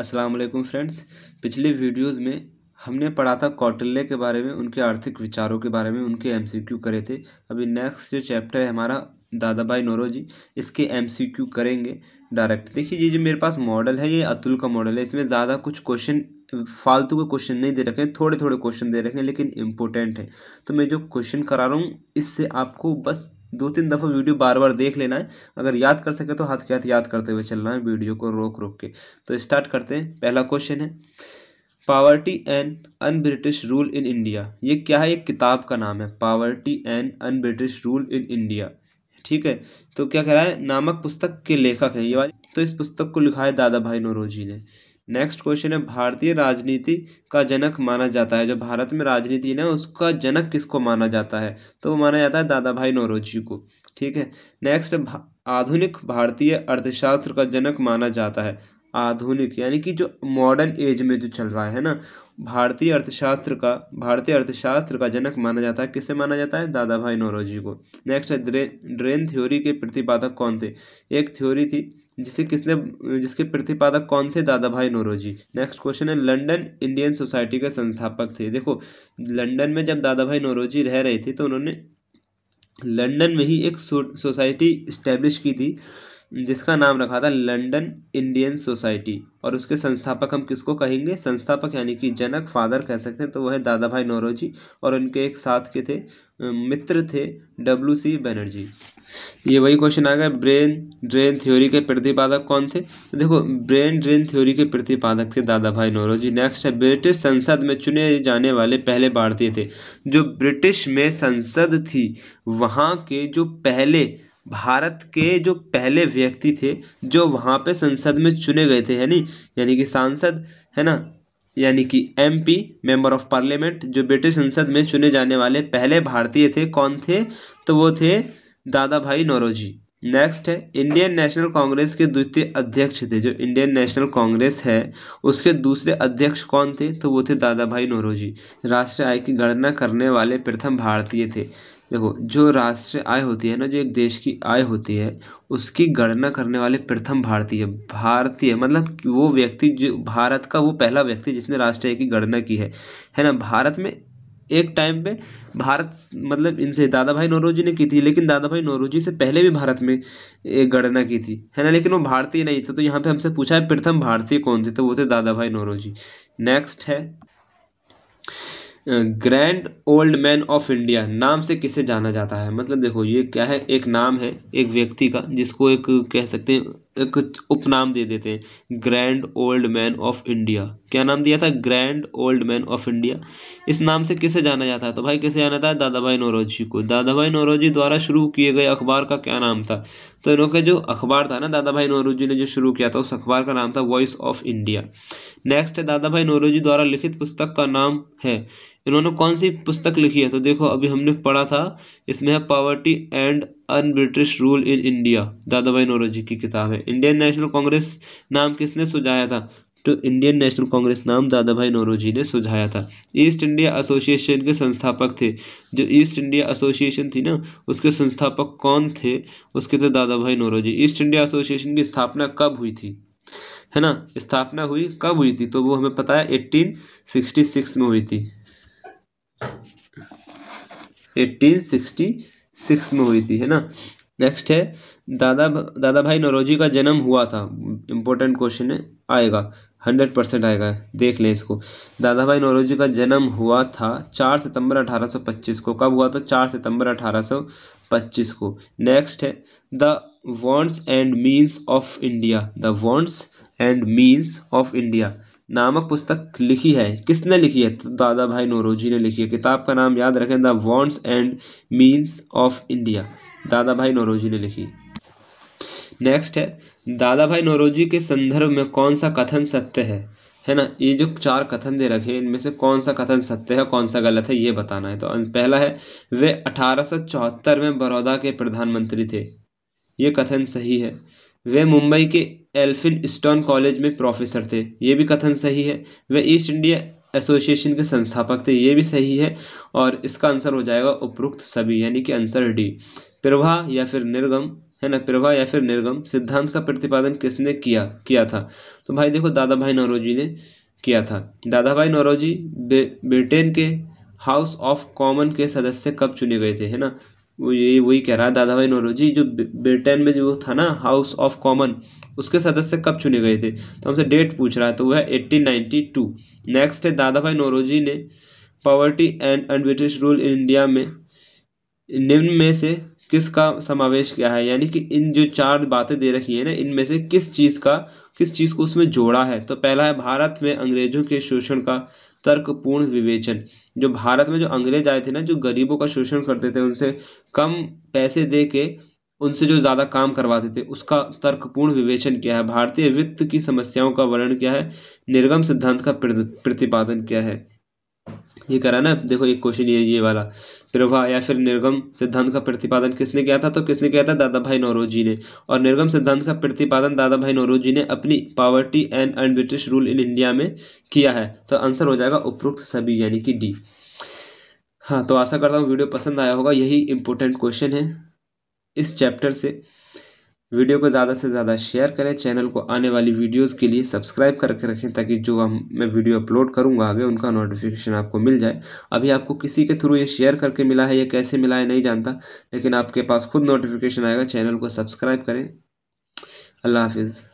अस्सलाम वालेकुम फ्रेंड्स पिछले वीडियोस में हमने पढ़ा था कौटिल्य के बारे में उनके आर्थिक विचारों के बारे में उनके एमसीक्यू करे थे अभी नेक्स्ट जो चैप्टर है हमारा दादा भाई नोरो जी इसके एमसीक्यू करेंगे डायरेक्ट देखिए ये जो मेरे पास मॉडल है ये अतुल का मॉडल है इसमें ज़्यादा कुछ क्वेश्चन फालतू के क्वेश्चन नहीं दे रखे हैं थोड़े थोड़े क्वेश्चन दे रखे हैं लेकिन इम्पोर्टेंट है तो मैं जो क्वेश्चन करा रहा हूँ इससे आपको बस दो तीन दफ़ा वीडियो बार बार देख लेना है अगर याद कर सके तो हाथ के हाथ याद करते हुए चलना है वीडियो को रोक रोक के तो स्टार्ट करते हैं पहला क्वेश्चन है poverty and un British rule in India ये क्या है एक किताब का नाम है poverty and un British rule in India ठीक है तो क्या कह रहा है नामक पुस्तक के लेखक है ये बात तो इस पुस्तक को लिखा है दादा भाई नौरोजी ने नेक्स्ट क्वेश्चन है भारतीय राजनीति का जनक माना जाता है जो भारत में राजनीति है ना उसका जनक किसको माना जाता है तो वो माना जाता है दादा भाई नौरोजी को ठीक है नेक्स्ट आधुनिक भारतीय अर्थशास्त्र का जनक माना जाता है आधुनिक यानी कि जो मॉडर्न एज में जो चल रहा है ना भारतीय अर्थशास्त्र का भारतीय अर्थशास्त्र का जनक माना जाता है किसे माना जाता है दादा भाई नौरोजी को नेक्स्ट है ड्रेन ड्रेन थ्योरी के प्रतिपादक कौन थे एक थ्योरी थी जिसे किसने जिसके प्रतिपादक कौन थे Dadabhai Naoroji next question है लंदन इंडियन सोसाइटी के संस्थापक थे देखो लंडन में जब दादा भाई नौरोजी रह रहे थे तो उन्होंने लंडन में ही एक सोसाइटी इस्टेब्लिश की थी जिसका नाम रखा था लंडन इंडियन सोसाइटी और उसके संस्थापक हम किसको कहेंगे संस्थापक यानी कि जनक फादर कह सकते हैं तो वह है दादा भाई नौरोजी और उनके एक साथ के थे मित्र थे डब्ल्यू सी बनर्जी ये वही क्वेश्चन आ गया ब्रेन ड्रेन थ्योरी के प्रतिपादक कौन थे तो देखो ब्रेन ड्रेन थ्योरी के प्रतिपादक थे दादा भाई नौरोजी नेक्स्ट है ब्रिटिश संसद में चुने जाने वाले पहले भारतीय थे जो ब्रिटिश में संसद थी वहाँ के जो पहले भारत के जो पहले व्यक्ति थे जो वहाँ पे संसद में चुने गए थे है नी यानी कि सांसद है ना यानी कि एमपी मेंबर ऑफ पार्लियामेंट जो ब्रिटिश संसद में चुने जाने वाले पहले भारतीय थे कौन थे तो वो थे दादा भाई नौरोजी नेक्स्ट है इंडियन नेशनल कांग्रेस के द्वितीय अध्यक्ष थे जो इंडियन नेशनल कांग्रेस है उसके दूसरे अध्यक्ष कौन थे तो वो थे दादा भाई नौरोजी राष्ट्रीय आय की गणना करने वाले प्रथम भारतीय थे देखो जो राष्ट्रीय आय होती है ना जो एक देश की आय होती है उसकी गणना करने वाले प्रथम भारतीय भारतीय मतलब वो व्यक्ति जो भारत का वो पहला व्यक्ति जिसने राष्ट्रीय की गणना की है है ना भारत में एक टाइम पे भारत मतलब इनसे दादा भाई नौरोजी ने की थी लेकिन दादा भाई नौरोजी से पहले भी भारत में एक गणना की थी है ना लेकिन वो भारतीय नहीं थे तो यहाँ पे हमसे पूछा है प्रथम भारतीय कौन थे तो वो थे दादा भाई नौरोजी नेक्स्ट है grand old man of India नाम से किसे जाना जाता है मतलब देखो ये क्या है एक नाम है एक व्यक्ति का जिसको एक कह सकते हैं एक उपनाम दे देते हैं grand old man of India क्या नाम दिया था grand old man of India इस नाम से किसे जाना जाता है तो भाई किसे जाना था दादा भाई नौरोजी को दादा भाई नौरोजी द्वारा शुरू किए गए अखबार का क्या नाम था तो इनका जो अखबार था ना दादा भाई नौरोजी ने जो शुरू किया था उस अखबार का नाम था वॉइस ऑफ इंडिया नेक्स्ट है दादा भाई नौरोजी द्वारा लिखित पुस्तक का नाम है इन्होंने कौन सी पुस्तक लिखी है तो देखो अभी हमने पढ़ा था इसमें है poverty and un British rule in India Dadabhai Naoroji की किताब है इंडियन नेशनल कांग्रेस नाम किसने सुझाया था तो इंडियन नेशनल कांग्रेस नाम दादा भाई नौरोजी ने सुझाया था ईस्ट इंडिया एसोसिएशन के संस्थापक थे जो ईस्ट इंडिया एसोसिएशन थी ना उसके संस्थापक कौन थे उसके थे Dadabhai Naoroji east India association की स्थापना कब हुई थी है ना स्थापना हुई कब हुई थी तो वो हमें पता है 1866 में हुई थी 1866 में हुई थी है ना नेक्स्ट है दादा दादा भाई नौरोजी का जन्म हुआ था इम्पोर्टेंट क्वेश्चन है आएगा हंड्रेड परसेंट आएगा देख लें इसको दादा भाई नौरोजी का जन्म हुआ था चार सितंबर अठारह सौ पच्चीस को कब हुआ था चार सितंबर अठारह सौ पच्चीस को नेक्स्ट है the wants and means of India the wants and means of India नामक पुस्तक लिखी है किसने लिखी है तो दादा भाई नौरोजी ने लिखी है किताब का नाम याद रखें the wants and means of India Dadabhai Naoroji ने लिखी नेक्स्ट है दादा भाई नौरोजी के संदर्भ में कौन सा कथन सत्य है है ना ये जो चार कथन दे रखे हैं इनमें से कौन सा कथन सत्य है कौन सा गलत है ये बताना है तो पहला है वे अठारह में बड़ौदा के प्रधानमंत्री थे ये कथन सही है वे मुंबई के एल्फिन स्टोन कॉलेज में प्रोफेसर थे ये भी कथन सही है वे ईस्ट इंडिया एसोसिएशन के संस्थापक थे ये भी सही है और इसका आंसर हो जाएगा उपरोक्त सभी यानी कि आंसर डी प्रभा या फिर निर्गम है ना प्रभा या फिर निर्गम सिद्धांत का प्रतिपादन किसने किया किया था तो भाई देखो दादा भाई नौरोजी ने किया था दादा भाई नौरोजी ब्रिटेन के हाउस ऑफ कॉमन के सदस्य कब चुने गए थे है ना वो ये वही कह रहा है दादा भाई नौरोजी जो ब्रिटेन में जो था ना हाउस ऑफ कॉमन उसके सदस्य कब चुने गए थे तो हमसे डेट पूछ रहा है तो वह है एट्टीन नाइन्टी टू नेक्स्ट है दादा भाई नौरोजी ने poverty and unbritish rule in India में निम्न में से किसका समावेश किया है यानी कि इन जो चार बातें दे रखी हैं ना इनमें से किस चीज़ का किस चीज़ को उसमें जोड़ा है तो पहला है भारत में अंग्रेज़ों के शोषण का तर्कपूर्ण विवेचन जो भारत में जो अंग्रेज आए थे ना जो गरीबों का शोषण करते थे उनसे कम पैसे दे के उनसे जो ज़्यादा काम करवाते थे उसका तर्कपूर्ण विवेचन क्या है भारतीय वित्त की समस्याओं का वर्णन क्या है निर्गम सिद्धांत का प्रतिपादन क्या है ये करा ना देखो एक क्वेश्चन ये ये वाला प्रभा या फिर निर्गम सिद्धांत का प्रतिपादन किसने किया था तो किसने किया था दादा भाई नौरोजी ने और निर्गम सिद्धांत का प्रतिपादन दादा भाई नौरोजी ने अपनी poverty and un British rule in India में किया है तो आंसर हो जाएगा उपरोक्त सभी यानी कि डी हाँ तो आशा करता हूँ वीडियो पसंद आया होगा यही इंपॉर्टेंट क्वेश्चन है इस चैप्टर से वीडियो को ज़्यादा से ज़्यादा शेयर करें चैनल को आने वाली वीडियोस के लिए सब्सक्राइब करके रखें ताकि जो हम मैं वीडियो अपलोड करूँगा आगे उनका नोटिफिकेशन आपको मिल जाए अभी आपको किसी के थ्रू ये शेयर करके मिला है या कैसे मिला है नहीं जानता लेकिन आपके पास खुद नोटिफिकेशन आएगा चैनल को सब्सक्राइब करें अल्लाह हाफिज़